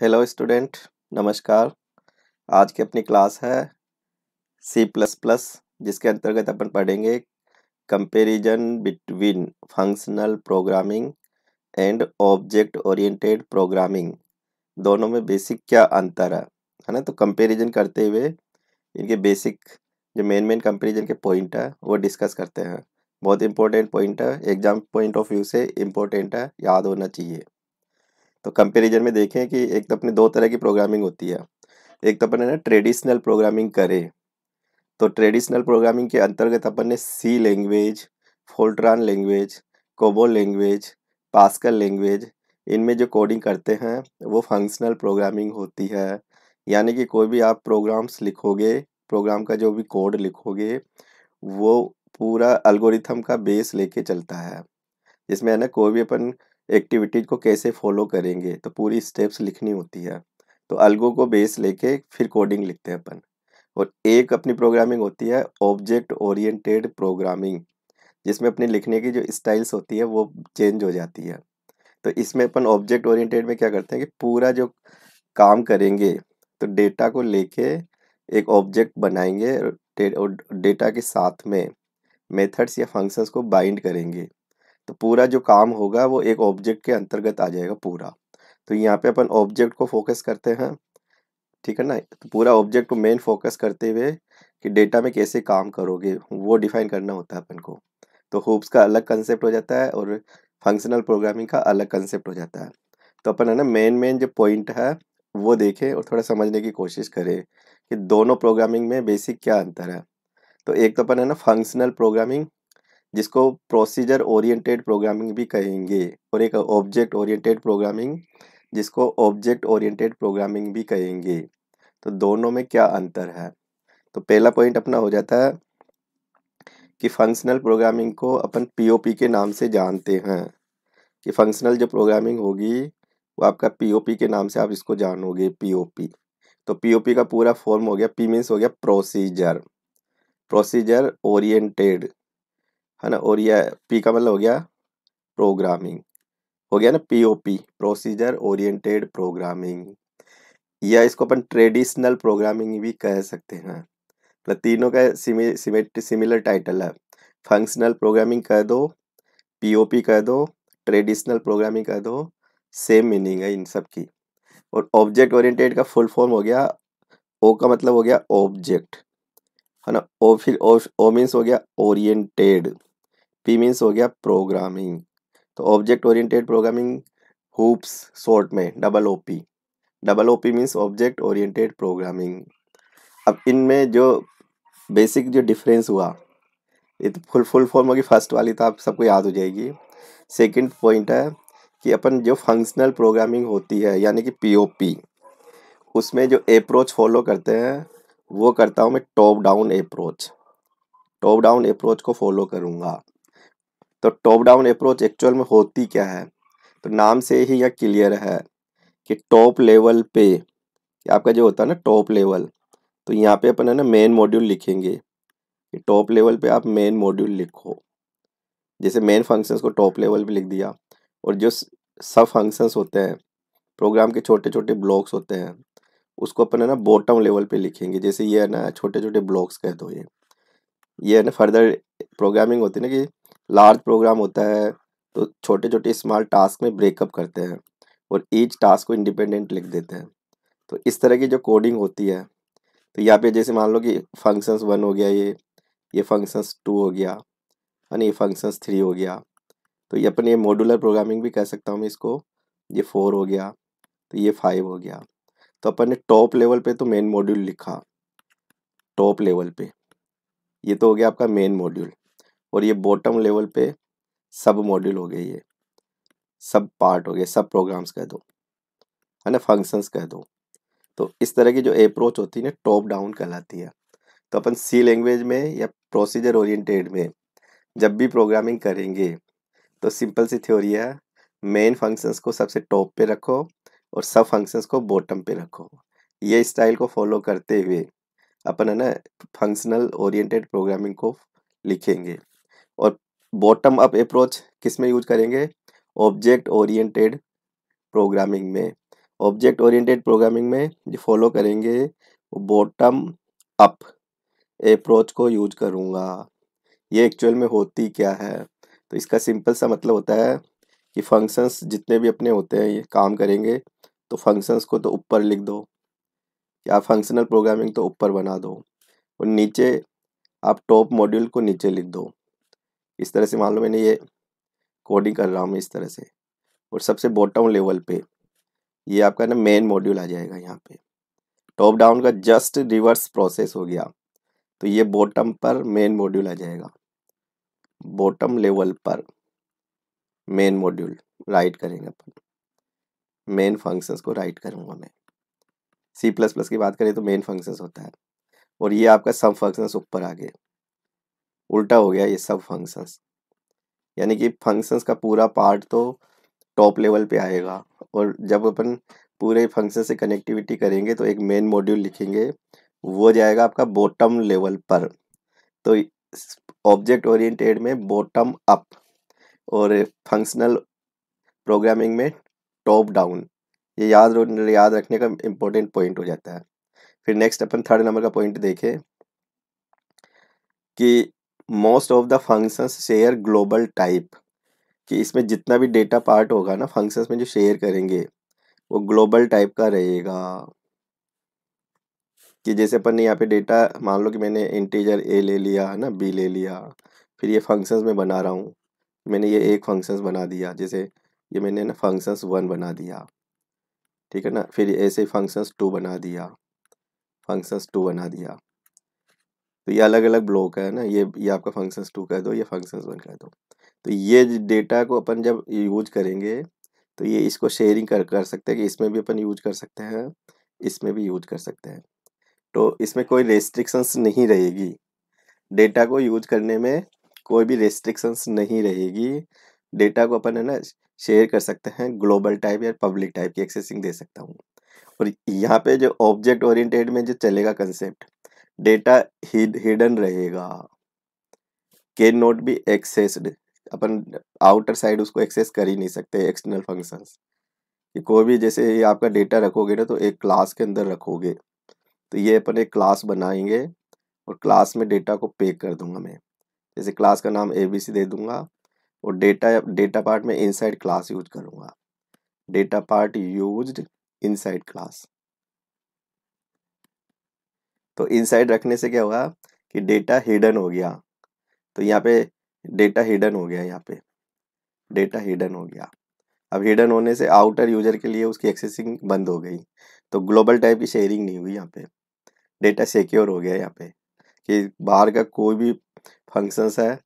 Hello student नमस्कार आज की अपनी क्लास है सी प्लस प्लस जिसके अंतर्गत अपन पढ़ेंगे comparison between functional programming and object oriented programming दोनों में बेसिक क्या अंतर है है ना तो कंपैरिजन करते हुए इनके बेसिक जो मेन मेन कंपैरिजन के पॉइंट है वो डिस्कस करते हैं बहुत इंपॉर्टेंट पॉइंट है एग्जाम पॉइंट ऑफ व्यू से इम्पोर्टेंट है याद होना चाहिए तो कंपेरिजन में देखें कि एक तो अपने दो तरह की प्रोग्रामिंग होती है एक तो अपने ना ट्रेडिशनल प्रोग्रामिंग करें तो ट्रेडिशनल प्रोग्रामिंग के अंतर्गत अपन ने सी लैंग्वेज फोल्ट्रान लैंग्वेज कोबो लैंग्वेज पास्कल लैंग्वेज इनमें जो कोडिंग करते हैं वो फंक्शनल प्रोग्रामिंग होती है यानी कि कोई भी आप प्रोग्राम्स लिखोगे प्रोग्राम का जो भी कोड लिखोगे वो पूरा अल्गोरिथम का बेस लेके चलता है जिसमें है ना कोई भी अपन एक्टिविटीज़ को कैसे फॉलो करेंगे तो पूरी स्टेप्स लिखनी होती है तो अलगो को बेस लेके फिर कोडिंग लिखते हैं अपन और एक अपनी प्रोग्रामिंग होती है ऑब्जेक्ट ओरिएंटेड प्रोग्रामिंग जिसमें अपनी लिखने की जो स्टाइल्स होती है वो चेंज हो जाती है तो इसमें अपन ऑब्जेक्ट ओरिएंटेड में क्या करते हैं कि पूरा जो काम करेंगे तो डेटा को लेके एक ऑब्जेक्ट बनाएंगे और डेटा के साथ में मेथड्स या फंक्शंस को बाइंड करेंगे तो पूरा जो काम होगा वो एक ऑब्जेक्ट के अंतर्गत आ जाएगा पूरा तो यहाँ पे अपन ऑब्जेक्ट को फोकस करते हैं ठीक है ना तो पूरा ऑब्जेक्ट को मेन फोकस करते हुए कि डेटा में कैसे काम करोगे वो डिफाइन करना होता है अपन को तो होप्स का अलग कंसेप्ट हो जाता है और फंक्शनल प्रोग्रामिंग का अलग कंसेप्ट हो जाता है तो अपन है ना मेन मेन जो पॉइंट है वो देखें और थोड़ा समझने की कोशिश करें कि दोनों प्रोग्रामिंग में बेसिक क्या अंतर है तो एक तो अपन है ना फंक्शनल प्रोग्रामिंग जिसको प्रोसीजर ओरिएंटेड प्रोग्रामिंग भी कहेंगे और एक ऑब्जेक्ट ओरिएंटेड प्रोग्रामिंग जिसको ऑब्जेक्ट ओरिएंटेड प्रोग्रामिंग भी कहेंगे तो दोनों में क्या अंतर है तो पहला पॉइंट अपना हो जाता है कि फंक्शनल प्रोग्रामिंग को अपन पीओपी के नाम से जानते हैं कि फंक्शनल जो प्रोग्रामिंग होगी वो आपका पीओपी के नाम से आप इसको जानोगे पीओपी तो पीओपी का पूरा फॉर्म हो गया पी मीन्स हो गया प्रोसीजर प्रोसीजर ओरिएंटेड है ना और ये पी का मतलब हो गया प्रोग्रामिंग हो गया ना पीओपी प्रोसीजर ओरिएंटेड प्रोग्रामिंग या इसको अपन ट्रेडिशनल प्रोग्रामिंग भी कह सकते हैं मतलब तीनों का सिमिलर टाइटल है फंक्शनल प्रोग्रामिंग कह दो पीओपी कह दो ट्रेडिशनल प्रोग्रामिंग कह दो सेम मीनिंग है इन सब की और ऑब्जेक्ट ओरिएंटेड का फुल फॉर्म हो गया ओ का मतलब हो गया ऑब्जेक्ट है ना ओ फिर ओ मीन्स हो गया ओरिएंटेड पी मीन्स हो गया प्रोग्रामिंग तो object oriented programming OOPs short में double O P double O P means object oriented programming अब इनमें जो बेसिक जो डिफरेंस हुआ ये तो फुल फुल फॉर्म होगी फर्स्ट वाली तो आप सबको याद हो जाएगी सेकंड पॉइंट है कि अपन जो फंक्शनल प्रोग्रामिंग होती है यानी कि पीओपी उसमें जो अप्रोच फॉलो करते हैं वो करता हूँ मैं top down approach top down approach को फॉलो करूँगा तो टॉप डाउन अप्रोच एक्चुअल में होती क्या है तो नाम से ही यह क्लियर है कि टॉप लेवल पे आपका जो होता है ना टॉप लेवल तो यहाँ पे अपन है ना मेन मॉड्यूल लिखेंगे कि टॉप लेवल पे आप मेन मॉड्यूल लिखो जैसे मेन फंक्शंस को टॉप लेवल पे लिख दिया और जो सब फंक्शंस होते हैं प्रोग्राम के छोटे छोटे ब्लॉक्स होते हैं उसको अपन है ना बॉटम लेवल पे लिखेंगे जैसे ये है ना छोटे छोटे ब्लॉक्स कह दो ये ये है ना फर्दर प्रोग्रामिंग होती है ना कि लार्ज प्रोग्राम होता है तो छोटे छोटे स्मॉल टास्क में ब्रेकअप करते हैं और ईच टास्क को इंडिपेंडेंट लिख देते हैं तो इस तरह की जो कोडिंग होती है तो यहाँ पे जैसे मान लो कि फंक्शंस वन हो गया ये ये फंक्शंस टू हो गया है ना ये फंक्शंस थ्री हो गया तो ये अपन ये मॉडुलर प्रोग्रामिंग भी कह सकता हूँ मैं इसको ये फोर हो गया तो ये फाइव हो गया तो अपन ने टॉप लेवल पे तो मेन मॉड्यूल लिखा टॉप लेवल पे ये तो हो गया आपका मेन मॉड्यूल और ये बॉटम लेवल पे सब मॉड्यूल हो गए ये सब पार्ट हो गए सब प्रोग्राम्स कह दो है ना फंक्शंस कह दो तो इस तरह की जो अप्रोच होती है ना टॉप डाउन कहलाती है तो अपन सी लैंग्वेज में या प्रोसीजर ओरिएंटेड में जब भी प्रोग्रामिंग करेंगे तो सिंपल सी थ्योरी है मेन फंक्शंस को सबसे टॉप पे रखो और सब फंक्शंस को बॉटम पे रखो ये स्टाइल को फॉलो करते हुए अपन है ना फंक्शनल ओरिएंटेड प्रोग्रामिंग को लिखेंगे और बॉटम अप अप्रोच किस में यूज करेंगे ऑब्जेक्ट ओरिएंटेड प्रोग्रामिंग में ऑब्जेक्ट ओरिएंटेड प्रोग्रामिंग में जो फॉलो करेंगे बॉटम अप अप्रोच को यूज करूँगा ये एक्चुअल में होती क्या है तो इसका सिंपल सा मतलब होता है कि फंक्शंस जितने भी अपने होते हैं ये काम करेंगे तो फंक्शंस को तो ऊपर लिख दो या फंक्शनल प्रोग्रामिंग तो ऊपर बना दो और नीचे आप टॉप मॉड्यूल को नीचे लिख दो इस तरह से मान लो मैंने ये कोडिंग कर रहा हूँ मैं इस तरह से और सबसे बॉटम लेवल पे ये आपका ना मेन मॉड्यूल आ जाएगा यहाँ पे टॉप डाउन का जस्ट रिवर्स प्रोसेस हो गया तो ये बॉटम पर मेन मॉड्यूल आ जाएगा बॉटम लेवल पर मेन मॉड्यूल राइट करेंगे अपन मेन फंक्शंस को राइट करूँगा मैं सी प्लस प्लस की बात करें तो मेन फंक्शंस होता है और ये आपका सब फंक्शंस ऊपर आ गए उल्टा हो गया ये सब फंक्शंस यानी कि फंक्शंस का पूरा पार्ट तो टॉप लेवल पे आएगा और जब अपन पूरे फंक्शन से कनेक्टिविटी करेंगे तो एक मेन मॉड्यूल लिखेंगे वो जाएगा आपका बॉटम लेवल पर तो ऑब्जेक्ट ओरिएंटेड में बॉटम अप और फंक्शनल प्रोग्रामिंग में टॉप डाउन ये याद याद रखने का इम्पोर्टेंट पॉइंट हो जाता है फिर नेक्स्ट अपन थर्ड नंबर का पॉइंट देखें कि most of the functions share global type कि इसमें जितना भी डेटा पार्ट होगा ना फंक्शंस में जो शेयर करेंगे वो ग्लोबल टाइप का रहेगा कि जैसे अपन ने यहाँ पे डेटा मान लो कि मैंने इंटीजर ए ले लिया है ना बी ले लिया फिर ये फंक्शंस में बना रहा हूँ मैंने ये एक फंक्शंस बना दिया जैसे ये मैंने ना फंक्शंस वन बना दिया ठीक है ना फिर ऐसे फंक्शंस टू बना दिया फंक्शंस टू बना दिया तो ये अलग अलग ब्लॉक है ना ये ये आपका फंक्शंस टू कह दो ये फंक्शंस वन कह दो तो ये डेटा तो। तो को अपन जब यूज करेंगे तो ये इसको शेयरिंग कर कर सकते हैं कि इसमें भी अपन यूज कर सकते हैं इसमें भी यूज कर सकते हैं तो इसमें कोई रेस्ट्रिक्शंस नहीं रहेगी डेटा को यूज करने में कोई भी रेस्ट्रिक्शंस नहीं रहेगी डेटा को अपन है ना शेयर कर सकते हैं ग्लोबल टाइप या पब्लिक टाइप की एक्सेसिंग दे सकता हूँ और यहाँ पे जो ऑब्जेक्ट ओरिएंटेड में जो चलेगा कंसेप्ट डेटा हिडन रहेगा कैन नॉट बी एक्सेस्ड अपन आउटर साइड उसको एक्सेस कर ही नहीं सकते एक्सटर्नल फंक्शंस कि कोई भी जैसे ये आपका डेटा रखोगे ना तो एक क्लास के अंदर रखोगे तो ये अपन एक क्लास बनाएंगे और क्लास में डेटा को पे कर दूंगा मैं जैसे क्लास का नाम ए बी सी दे दूंगा और डेटा डेटा पार्ट में इनसाइड क्लास यूज करूँगा data part use inside class तो इनसाइड रखने से क्या हुआ कि डेटा हिडन हो गया तो यहाँ पे डेटा हिडन हो गया यहाँ पे डेटा हिडन हो गया अब हिडन होने से आउटर यूजर के लिए उसकी एक्सेसिंग बंद हो गई तो ग्लोबल टाइप की शेयरिंग नहीं हुई यहाँ पे डेटा सिक्योर हो गया यहाँ पे कि बाहर का कोई भी फंक्शंस है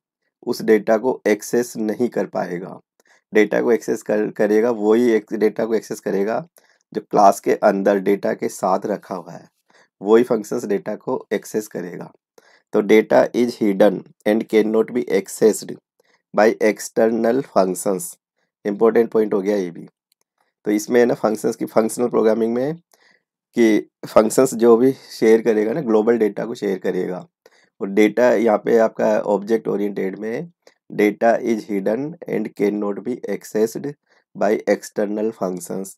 उस डेटा को एक्सेस नहीं कर पाएगा डेटा को एक्सेस कर करेगा वही डेटा को एक्सेस करेगा जो क्लास के अंदर डेटा के साथ रखा हुआ है वही फंक्शंस डेटा को एक्सेस करेगा तो data is hidden and can not be accessed by external functions important point हो गया ये भी तो इसमें है ना फंक्शंस की फंक्शनल प्रोग्रामिंग में कि फंक्शंस जो भी शेयर करेगा ना ग्लोबल डेटा को शेयर करेगा और डेटा यहाँ पे आपका ऑब्जेक्ट ओरिएंटेड में data is hidden and can not be accessed by external functions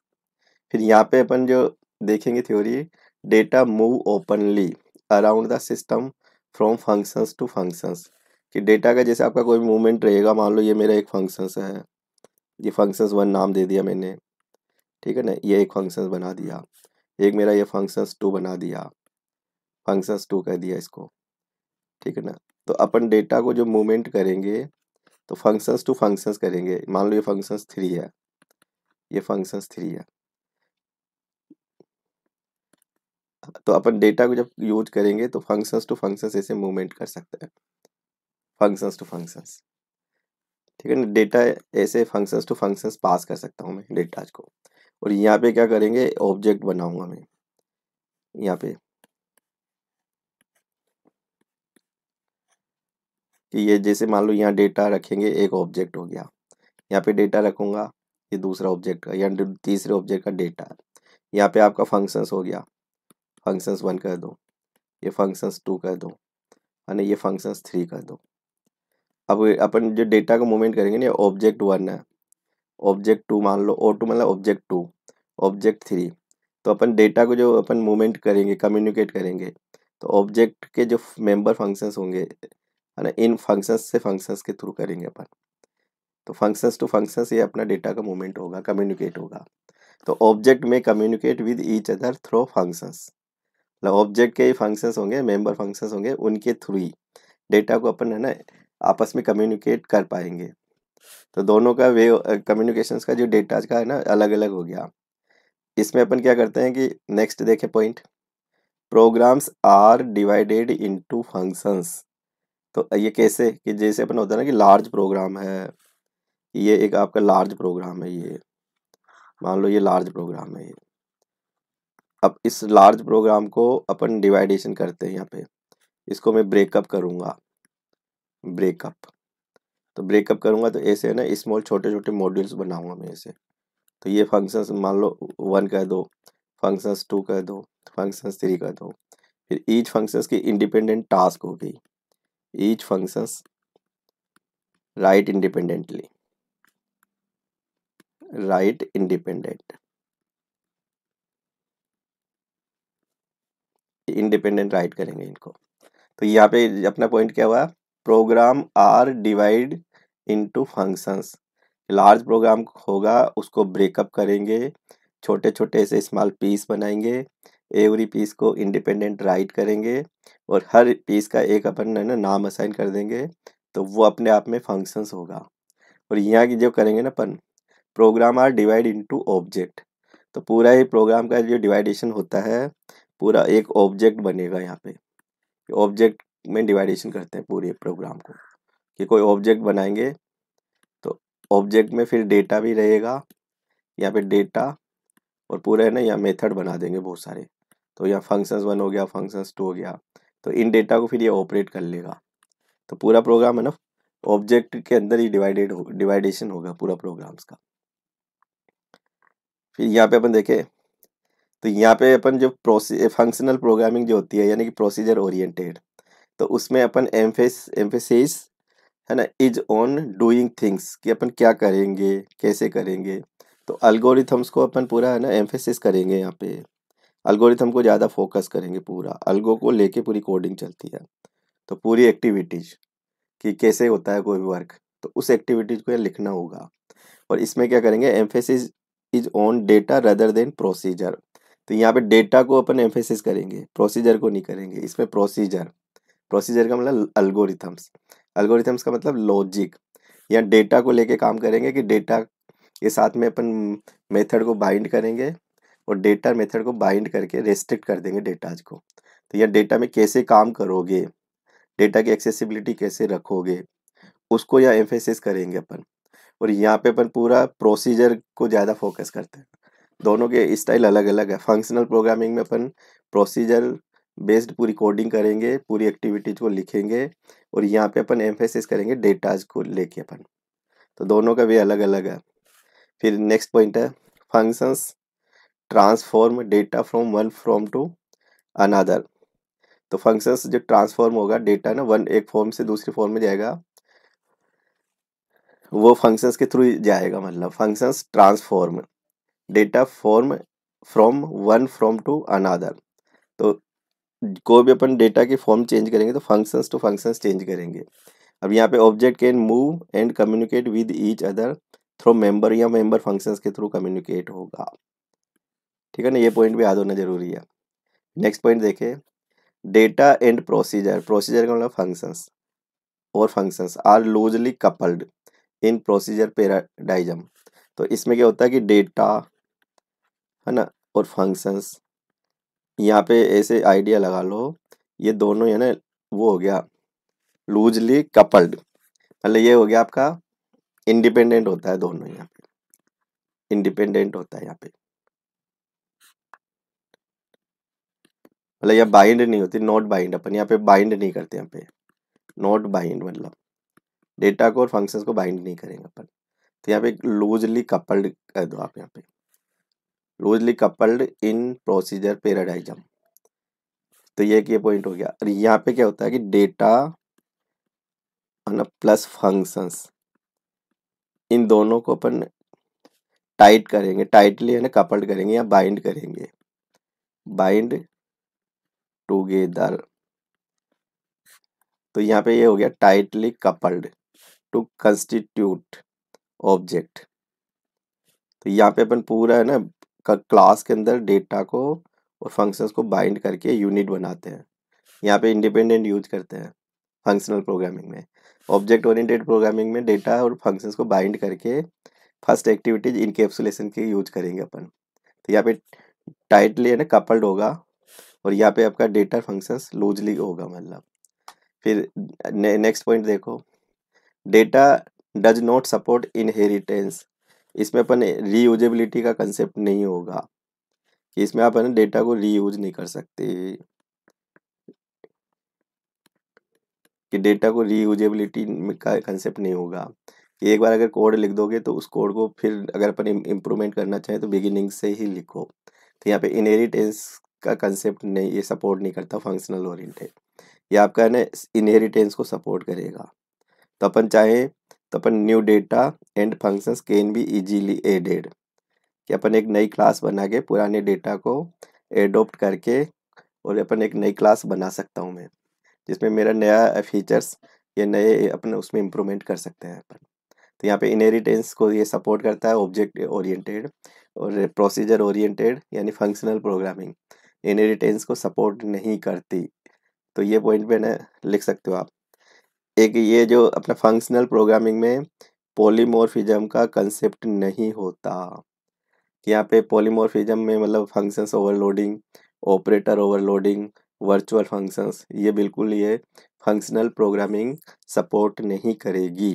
फिर यहाँ पे अपन जो देखेंगे theory data move openly around the system from functions to functions कि डेटा का जैसे आपका कोई मूवमेंट रहेगा मान लो ये मेरा एक फंक्शंस है ये फंक्शंस वन नाम दे दिया मैंने ठीक है ना ये एक फंक्शंस बना दिया एक मेरा ये फंक्शंस टू बना दिया फंक्शंस टू कह दिया इसको ठीक है ना तो अपन डेटा को जो मूवमेंट करेंगे तो फंक्शंस टू फंक्शंस करेंगे मान लो ये फंक्शंस थ्री है ये फंक्शंस थ्री है तो अपन डेटा को जब यूज करेंगे तो फंक्शंस टू फंक्शंस ऐसे मूवमेंट कर सकते हैं फंक्शंस टू फंक्शंस ठीक है ना डेटा ऐसे फंक्शंस टू फंक्शंस पास कर सकता हूँ मैं डेटाज को और यहाँ पे क्या करेंगे ऑब्जेक्ट बनाऊंगा मैं यहाँ पे कि ये जैसे मान लो यहाँ डेटा रखेंगे एक ऑब्जेक्ट हो गया यहाँ पे डेटा रखूंगा ये दूसरा ऑब्जेक्ट का या तीसरे ऑब्जेक्ट का डेटा यहाँ पे आपका फंक्शंस हो गया फंक्शंस वन कर दो ये फंक्शंस टू कर दो यानी ये फंक्शंस थ्री कर दो अब अपन जो डेटा का मूवमेंट करेंगे ना ऑब्जेक्ट वन है ऑब्जेक्ट टू मान लो ओ टू मतलब ऑब्जेक्ट टू ऑब्जेक्ट थ्री तो अपन डेटा को जो अपन मूवमेंट करेंगे कम्युनिकेट करेंगे तो ऑब्जेक्ट के जो मेंबर फंक्शंस होंगे है ना इन फंक्शंस से फंक्शंस के थ्रू करेंगे अपन तो फंक्शंस टू फंक्शंस ये अपना डेटा का मूवमेंट होगा कम्युनिकेट होगा तो ऑब्जेक्ट में communicate with each other through functions मतलब ऑब्जेक्ट के फंक्शंस होंगे मेंबर फंक्शंस होंगे उनके थ्रू ही डेटा को अपन है ना आपस में कम्युनिकेट कर पाएंगे तो दोनों का वे कम्युनिकेशन का जो डेटा का है ना अलग अलग हो गया इसमें अपन क्या करते हैं कि नेक्स्ट देखें point programs are divided into functions तो ये कैसे कि जैसे अपन होता है ना कि लार्ज प्रोग्राम है ये एक आपका लार्ज प्रोग्राम है ये मान लो ये लार्ज प्रोग्राम है ये अब इस लार्ज प्रोग्राम को अपन डिवाइडेशन करते हैं यहाँ पे इसको मैं ब्रेकअप करूँगा ब्रेकअप तो ब्रेकअप करूँगा तो ऐसे है ना स्मॉल छोटे छोटे मॉड्यूल्स बनाऊँगा मैं ऐसे तो ये फंक्शंस मान लो वन कह दो फंक्शंस टू कह दो फंक्शंस थ्री कह दो फिर ईच फंक्शंस की इंडिपेंडेंट टास्क हो गई each functions write independently write independent कि इंडिपेंडेंट राइट करेंगे इनको तो यहाँ पे अपना पॉइंट क्या हुआ program are divide into functions large program होगा उसको ब्रेकअप करेंगे छोटे छोटे ऐसे स्मॉल पीस बनाएंगे एवरी पीस को इंडिपेंडेंट राइट करेंगे और हर पीस का एक अपन है ना नाम असाइन कर देंगे तो वो अपने आप में फंक्शंस होगा और यहाँ की जो करेंगे ना अपन program are divide into object तो पूरा ही प्रोग्राम का जो डिवाइडेशन होता है पूरा एक ऑब्जेक्ट बनेगा यहाँ पे ऑब्जेक्ट में डिवाइडेशन करते हैं पूरे प्रोग्राम को कि कोई ऑब्जेक्ट बनाएंगे तो ऑब्जेक्ट में फिर डेटा भी रहेगा यहाँ पे डेटा और पूरा है ना यहाँ मेथड बना देंगे बहुत सारे तो यहाँ फंक्शंस वन हो गया फंक्शंस टू हो गया तो इन डेटा को फिर ये ऑपरेट कर लेगा तो पूरा प्रोग्राम है ना ऑब्जेक्ट के अंदर ही डिवाइडेड हो डिवाइडेशन होगा पूरा प्रोग्राम्स का फिर यहाँ पे अपन देखें तो यहाँ पे अपन जो प्रोसी फंक्शनल प्रोग्रामिंग जो होती है यानी कि प्रोसीजर ओरिएंटेड तो उसमें अपन एम्फेस एम्फेसिस है ना इज ऑन डूइंग थिंग्स कि अपन क्या करेंगे कैसे करेंगे तो अल्गोरिथम्स को अपन पूरा है ना एम्फेसिस करेंगे यहाँ पे अल्गोरिथम को ज़्यादा फोकस करेंगे पूरा अल्गो को लेके पूरी कोडिंग चलती है तो पूरी एक्टिविटीज़ कि कैसे होता है कोई वर्क तो उस एक्टिविटीज़ को लिखना होगा और इसमें क्या करेंगे emphasis is on data rather than procedure तो यहाँ पे डेटा को अपन एम्फेसिस करेंगे प्रोसीजर को नहीं करेंगे इसमें प्रोसीजर प्रोसीजर का मतलब अल्गोरिथम्स अल्गोरिथम्स का मतलब लॉजिक या डेटा को लेके काम करेंगे कि डेटा के साथ में अपन मेथड को बाइंड करेंगे और डेटा मेथड को बाइंड करके रेस्ट्रिक्ट कर देंगे डेटाज को तो यह डेटा में कैसे काम करोगे डेटा की एक्सेसिबिलिटी कैसे रखोगे उसको या एम्फेसिस करेंगे अपन और यहाँ पे अपन पूरा प्रोसीजर को ज़्यादा फोकस करते हैं दोनों के स्टाइल अलग अलग है फंक्शनल प्रोग्रामिंग में अपन प्रोसीजर बेस्ड पूरी कोडिंग करेंगे पूरी एक्टिविटीज को लिखेंगे और यहाँ पे अपन एम्फेसिस करेंगे डेटाज को लेके अपन तो दोनों का भी अलग अलग है फिर नेक्स्ट पॉइंट है functions transform data from one from two another तो फंक्शंस जो ट्रांसफॉर्म होगा डेटा ना वन एक फॉर्म से दूसरी फॉर्म में जाएगा वो फंक्शंस के थ्रू जाएगा मतलब functions transform data form from one from two another तो कोई भी अपन डेटा की फॉर्म चेंज करेंगे तो फंक्शंस टू फंक्शंस चेंज करेंगे अब यहाँ पे object can move and communicate with each other through member या मेंबर फंक्शंस के थ्रू कम्युनिकेट होगा ठीक है ना ये पॉइंट भी याद होना जरूरी है नेक्स्ट पॉइंट देखें डेटा एंड प्रोसीजर प्रोसीजर का मतलब फंक्शंस और functions are loosely coupled in procedure paradigm तो इसमें क्या होता है कि डेटा है ना और फंक्शंस यहाँ पे ऐसे आइडिया लगा लो ये दोनों है ना वो हो गया लूजली कपल्ड मतलब ये हो गया आपका इंडिपेंडेंट होता है दोनों यहाँ पे इंडिपेंडेंट होता है यहाँ पे मतलब यहाँ बाइंड नहीं होती नॉट बाइंड अपन यहाँ पे बाइंड नहीं करते यहाँ पे नॉट बाइंड मतलब डेटा को और फंक्शंस को बाइंड नहीं करेंगे अपन तो यहाँ पे लूजली कपल्ड कर दो आप यहाँ पे loosely coupled in procedure paradigm तो ये कि पॉइंट हो गया और यहाँ पे क्या होता है कि डेटा ना प्लस फंक्शंस इन दोनों को अपन टाइट करेंगे टाइटली है ना कपल्ड करेंगे या बाइंड करेंगे बाइंड टूगेदर तो यहाँ पे ये हो गया tightly coupled to constitute object तो यहाँ पे अपन पूरा है ना क्लास के अंदर डेटा को और फंक्शंस को बाइंड करके यूनिट बनाते हैं यहाँ पे इंडिपेंडेंट यूज करते हैं फंक्शनल प्रोग्रामिंग में ऑब्जेक्ट ओरिएंटेड प्रोग्रामिंग में डेटा और फंक्शंस को बाइंड करके फर्स्ट एक्टिविटीज इनकेप्सुलेशन के यूज करेंगे अपन तो यहाँ पे टाइटली है ना कपल्ड होगा और यहाँ पे आपका डेटा फंक्शंस लूजली होगा मतलब फिर ने, नेक्स्ट पॉइंट देखो data does not support inheritance इसमें अपन रीयूजेबिलिटी का कंसेप्ट नहीं होगा कि इसमें आप है डेटा को रीयूज नहीं कर सकते कि डेटा को रीयूजेबिलिटी का कंसेप्ट नहीं होगा कि एक बार अगर कोड लिख दोगे तो उस कोड को फिर अगर अपन इम्प्रूवमेंट करना चाहें तो बिगिनिंग से ही लिखो तो यहाँ पे इनहेरिटेंस का कंसेप्ट नहीं ये सपोर्ट नहीं करता फंक्शनल ओरिएंटेड ये आपका है ना इनहेरिटेंस को सपोर्ट करेगा तो अपन चाहें तो अपन new data and functions can be easily added कि अपन एक नई क्लास बना के पुराने डेटा को एडोप्ट करके और अपन एक नई क्लास बना सकता हूँ मैं जिसमें मेरा नया फीचर्स ये नए अपन उसमें इम्प्रूवमेंट कर सकते हैं अपन तो यहाँ पे इनहेरिटेंस को ये सपोर्ट करता है ऑब्जेक्ट ओरिएंटेड और प्रोसीजर ओरिएंटेड यानी फंक्शनल प्रोग्रामिंग इनहेरिटेंस को सपोर्ट नहीं करती तो ये पॉइंट पे ना लिख सकते हो आप एक ये जो अपना फंक्शनल प्रोग्रामिंग में पॉलीमॉर्फिज्म का कंसेप्ट नहीं होता यहाँ पे पोलीमोरफिजम में मतलब functions overloading operator overloading virtual functions ये बिल्कुल ये फंक्शनल प्रोग्रामिंग सपोर्ट नहीं करेगी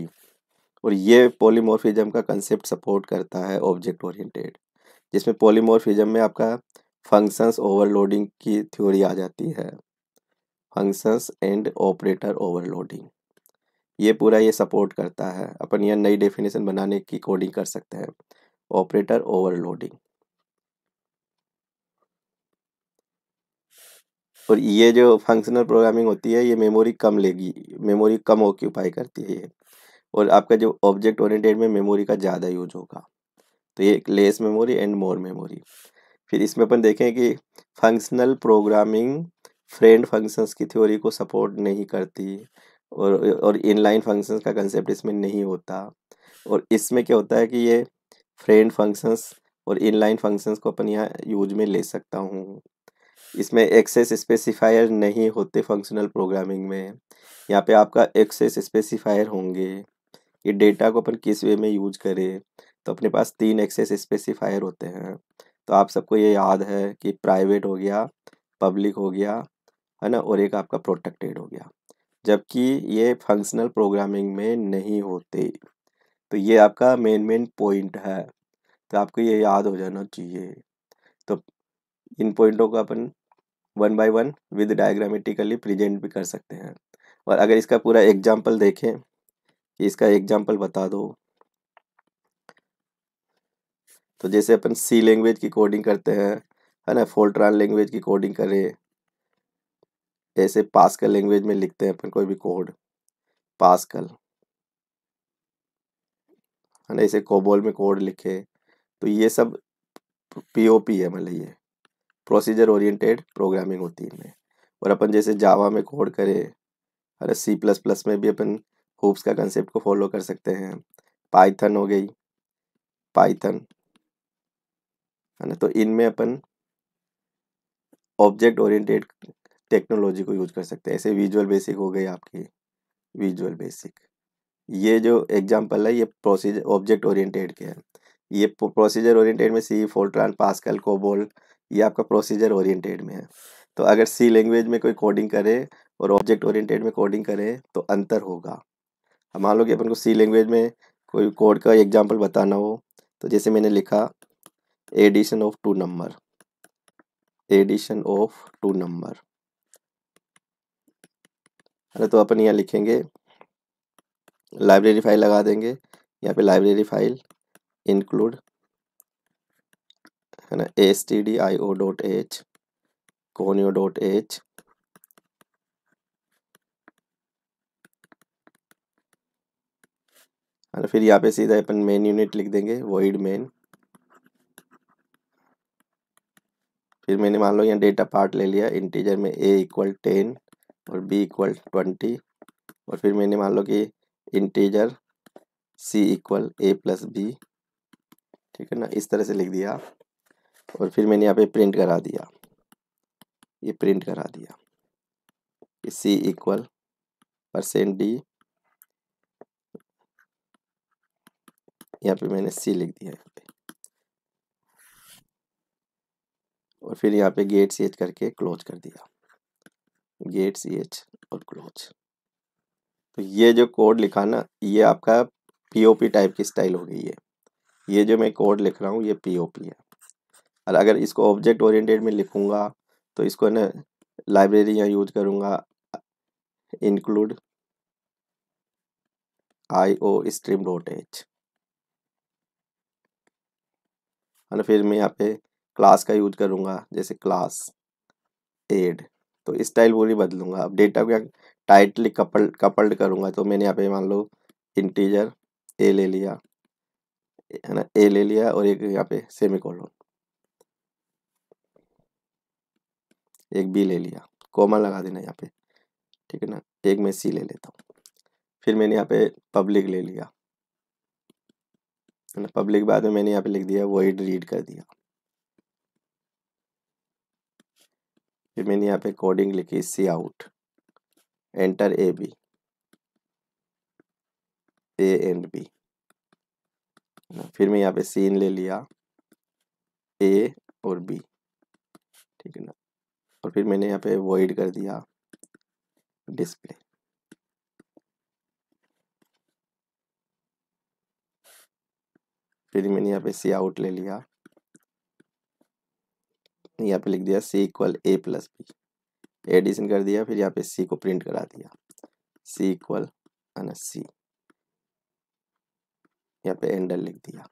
और ये पोलीमोरफिजम का कंसेप्ट सपोर्ट करता है ऑब्जेक्ट ओरिएंटेड जिसमें पॉलीमॉर्फिज्म में आपका फंक्शंस ओवरलोडिंग की थ्योरी आ जाती है फंक्शंस एंड ऑपरेटर ओवरलोडिंग ये पूरा ये सपोर्ट करता है अपन यह नई डेफिनेशन बनाने की कोडिंग कर सकते हैं ऑपरेटर ओवरलोडिंग और ये जो फंक्शनल प्रोग्रामिंग होती है ये मेमोरी कम लेगी मेमोरी कम ऑक्यूपाई करती है ये और आपका जो ऑब्जेक्ट ओरिएंटेड में मेमोरी का ज़्यादा यूज होगा तो ये less memory and more memory फिर इसमें अपन देखें कि फंक्शनल प्रोग्रामिंग फ्रेंड फंक्शंस की थ्योरी को सपोर्ट नहीं करती और और इनलाइन फंक्शंस का कंसेप्ट इसमें नहीं होता और इसमें क्या होता है कि ये फ्रेंड फंक्शंस और इनलाइन फंक्शंस को अपन यहाँ यूज में ले सकता हूँ इसमें एक्सेस स्पेसिफायर नहीं होते फंक्शनल प्रोग्रामिंग में यहाँ पे आपका एक्सेस स्पेसिफायर होंगे ये डेटा को अपन किस वे में यूज करें तो अपने पास तीन एक्सेस स्पेसिफायर होते हैं तो आप सबको ये याद है कि प्राइवेट हो गया पब्लिक हो गया है ना और एक आपका प्रोटेक्टेड हो गया जबकि ये फंक्शनल प्रोग्रामिंग में नहीं होते तो ये आपका मेन मेन पॉइंट है तो आपको ये याद हो जाना चाहिए तो इन पॉइंटों को अपन one by one with diagrammatically present भी कर सकते हैं और अगर इसका पूरा एग्जाम्पल देखें कि इसका एग्जाम्पल बता दो तो जैसे अपन सी लैंग्वेज की कोडिंग करते हैं है ना फोल्ट्रान लैंग्वेज की कोडिंग करें ऐसे पास्कल लैंग्वेज में लिखते हैं अपन कोई भी कोड पास्कल है ना ऐसे कोबोल में कोड लिखे तो ये सब पीओपी है मतलब ये प्रोसीजर ओरिएंटेड प्रोग्रामिंग होती है इनमें और अपन जैसे जावा में कोड करें अरे सी प्लस प्लस में भी अपन होप्स का कंसेप्ट को फॉलो कर सकते हैं पाइथन हो गई पाइथन है ना तो इनमें अपन ऑब्जेक्ट ओरिएंटेड टेक्नोलॉजी को यूज कर सकते हैं ऐसे विजुअल बेसिक हो गई आपकी विजुअल बेसिक ये जो एग्जाम्पल है ये प्रोसीजर ऑब्जेक्ट ओरिएंटेड के हैं ये प्रोसीजर ओरिएंटेड में सी फोल्ट्रान पास्कल कोबोल ये आपका प्रोसीजर ओरिएंटेड में है तो अगर सी लैंग्वेज में कोई कोडिंग करे और ऑब्जेक्ट ओरिएंटेड में कोडिंग करे तो अंतर होगा मान लो कि अपन को सी लैंग्वेज में कोई कोड का एग्जाम्पल बताना हो तो जैसे मैंने लिखा addition of two number addition of two number अरे तो अपन यहाँ लिखेंगे लाइब्रेरी फाइल लगा देंगे यहाँ पे लाइब्रेरी फाइल इंक्लूड है ना S T D I O dot H conio dot H और फिर यहाँ पे सीधा अपन मेन यूनिट लिख देंगे वॉइड मेन फिर मैंने मान लो यहाँ डेटा पार्ट ले लिया इंटीजर में ए इक्वल टेन और b इक्वल ट्वेंटी और फिर मैंने मान लो कि इंटीजर c इक्वल ए प्लस बी ठीक है ना इस तरह से लिख दिया और फिर मैंने यहाँ पे प्रिंट करा दिया ये प्रिंट करा दिया कि c इक्वल परसेंट डी यहाँ पे मैंने c लिख दिया यहाँ पे और फिर यहाँ पे गेट सीएच करके क्लोज कर दिया गेट सी एच और क्लोज तो ये जो कोड लिखा ना ये आपका पीओपी टाइप की स्टाइल हो गई है ये जो मैं कोड लिख रहा हूँ ये पीओपी है और अगर इसको ऑब्जेक्ट ओरिएंटेड में लिखूँगा तो इसको ना लाइब्रेरी यहाँ यूज करूँगा include I O stream dot H और फिर मैं यहाँ पे क्लास का यूज करूँगा जैसे क्लास एड तो स्टाइल पूरी बदलूंगा अब डेटा को टाइटली कपल कपल्ड करूंगा तो मैंने यहाँ पे मान लो इंटीजर ए ले लिया है ना ए ले लिया और एक यहाँ पे सेमी कॉलन एक बी ले लिया कॉमा लगा देना यहाँ पे ठीक है ना एक मैं सी ले लेता हूँ फिर मैंने यहाँ पे पब्लिक ले लिया है ना पब्लिक बाद में मैंने यहाँ पे लिख दिया वॉइड रीड कर दिया फिर मैंने यहाँ पे कोडिंग लिखी cout enter A B A and B फिर मैं यहाँ पे सीन ले लिया ए और बी ठीक है ना और फिर मैंने यहाँ पे वॉइड कर दिया डिस्प्ले फिर मैंने यहाँ पे सी आउट ले लिया यहाँ पे लिख दिया सी इक्वल ए प्लस बी एडिशन कर दिया फिर यहाँ पे सी को प्रिंट करा दिया सी इक्वल माइनस सी यहाँ पे एंडल लिख दिया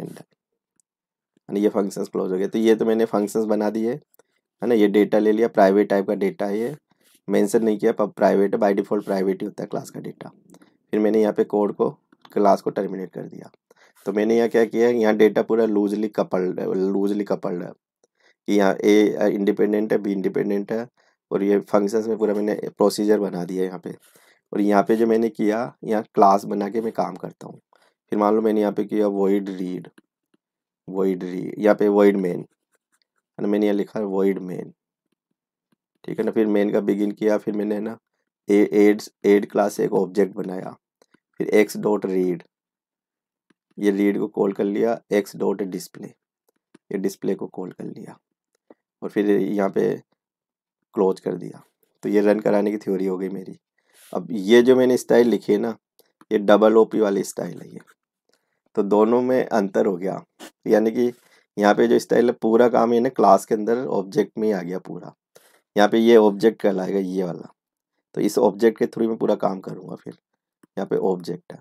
एंडल ये फंक्शंस क्लोज हो गए तो ये तो मैंने फंक्शंस बना दिए है ना ये डेटा ले लिया प्राइवेट टाइप का डेटा है ये मेंशन नहीं किया पर प्राइवेट बाई डिफ़ॉल्ट प्राइवेट ही होता है क्लास का डेटा फिर मैंने यहाँ पे कोड को क्लास को टर्मिनेट कर दिया तो मैंने यहाँ क्या किया यहाँ डेटा पूरा लूजली कपल्ड है लूजली कपल्ड है कि यहाँ ए इंडिपेंडेंट है बी इंडिपेंडेंट है और ये फंक्शंस में पूरा मैंने प्रोसीजर बना दिया है यहाँ पे और यहाँ पे जो मैंने किया यहाँ क्लास बना के मैं काम करता हूँ फिर मान लो मैंने यहाँ पे किया वॉइड रीड वॉइड रीड यहाँ पे वॉइड मेन है ना मैंने यहाँ लिखा वॉइड मेन ठीक है ना फिर मेन का बिगिन किया फिर मैंने है ना एड्स एड क्लास से एक ऑब्जेक्ट बनाया फिर एक्स डॉट रीड ये रीड को कॉल कर लिया एक्स डॉट डिस्प्ले ये डिस्प्ले को कॉल कर लिया और फिर यहाँ पे क्लोज कर दिया तो ये रन कराने की थ्योरी हो गई मेरी अब ये जो मैंने स्टाइल लिखी है ना ये डबल ओ पी वाली स्टाइल है ये तो दोनों में अंतर हो गया यानी कि यहाँ पे जो स्टाइल है पूरा काम ये ना क्लास के अंदर ऑब्जेक्ट में ही आ गया पूरा यहाँ पे ये ऑब्जेक्ट कहलाएगा ये वाला तो इस ऑब्जेक्ट के थ्रू मैं पूरा काम करूँगा फिर यहाँ पे ऑब्जेक्ट है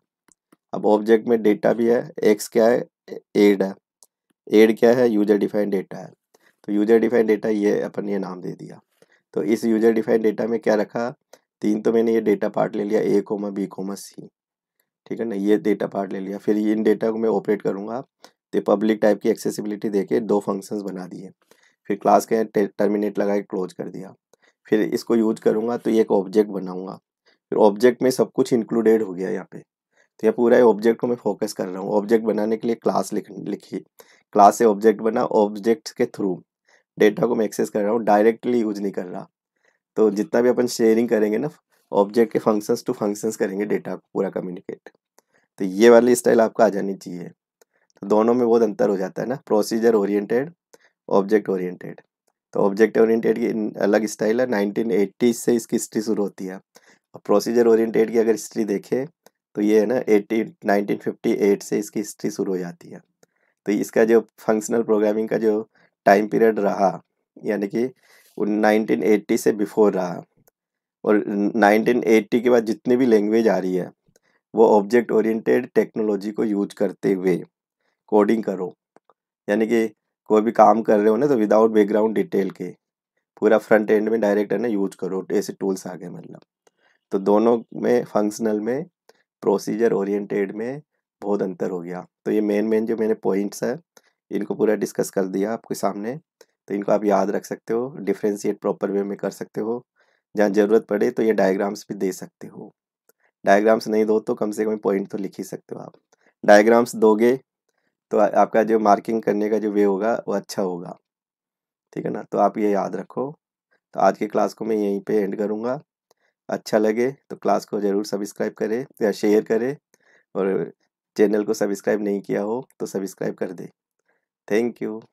अब ऑब्जेक्ट में डेटा भी है एक्स क्या है एड है एड क्या है यूजर डिफाइंड डेटा है तो यूजर डिफाइंड डेटा ये अपन ये नाम दे दिया तो इस यूजर डिफाइंड डेटा में क्या रखा तीन तो मैंने ये डेटा पार्ट ले लिया A comma B comma C ठीक है ना ये डेटा पार्ट ले लिया फिर इन डेटा को मैं ऑपरेट करूँगा तो पब्लिक टाइप की एक्सेसिबिलिटी देके दो फंक्शंस बना दिए फिर क्लास के टर्मिनेट लगा के क्लोज कर दिया फिर इसको यूज करूँगा तो ये एक ऑब्जेक्ट बनाऊँगा फिर ऑब्जेक्ट में सब कुछ इंक्लूडेड हो गया यहाँ पे तो यह पूरा ऑब्जेक्ट को मैं फोकस कर रहा हूँ ऑब्जेक्ट बनाने के लिए क्लास लिख लिखी क्लास से ऑब्जेक्ट बना ऑब्जेक्ट के थ्रू डेटा को मैं एक्सेस कर रहा हूँ डायरेक्टली यूज नहीं कर रहा तो जितना भी अपन शेयरिंग करेंगे ना ऑब्जेक्ट के फंक्शंस टू फंक्शंस करेंगे डेटा को पूरा कम्युनिकेट तो ये वाली स्टाइल आपका आ जानी चाहिए तो दोनों में बहुत अंतर हो जाता है ना प्रोसीजर ओरिएंटेड ऑब्जेक्ट ओरिएंटेड तो ऑब्जेक्ट ओरिएंटेड की अलग स्टाइल है 1980 से इसकी हिस्ट्री शुरू होती है और प्रोसीजर ओरिएंटेड की अगर हिस्ट्री देखें तो ये है ना फिफ्टी एट से इसकी हिस्ट्री शुरू हो जाती है तो इसका जो फंक्शनल प्रोग्रामिंग का जो टाइम पीरियड रहा यानी कि 1980 से बिफोर रहा और 1980 के बाद जितनी भी लैंग्वेज आ रही है वो ऑब्जेक्ट ओरिएंटेड टेक्नोलॉजी को यूज करते हुए कोडिंग करो यानी कि कोई भी काम कर रहे हो ना तो विदाउट बैकग्राउंड डिटेल के पूरा फ्रंट एंड में डायरेक्ट है ना यूज करो ऐसे टूल्स आ गए मतलब तो दोनों में फंक्शनल में प्रोसीजर ओरिएंटेड में बहुत अंतर हो गया तो ये मेन मेन जो मैंने पॉइंट्स है इनको पूरा डिस्कस कर दिया आपके सामने तो इनको आप याद रख सकते हो डिफ्रेंशिएट प्रॉपर वे में कर सकते हो जहाँ ज़रूरत पड़े तो ये डायग्राम्स भी दे सकते हो डायग्राम्स नहीं दो तो कम से कम पॉइंट तो लिख ही सकते हो आप डायग्राम्स दोगे तो आपका जो मार्किंग करने का जो वे होगा वो अच्छा होगा ठीक है ना तो आप ये याद रखो तो आज की क्लास को मैं यहीं पे एंड करूँगा अच्छा लगे तो क्लास को ज़रूर सब्सक्राइब करें या शेयर करें और चैनल को सब्सक्राइब नहीं किया हो तो सब्सक्राइब कर दे Thank you.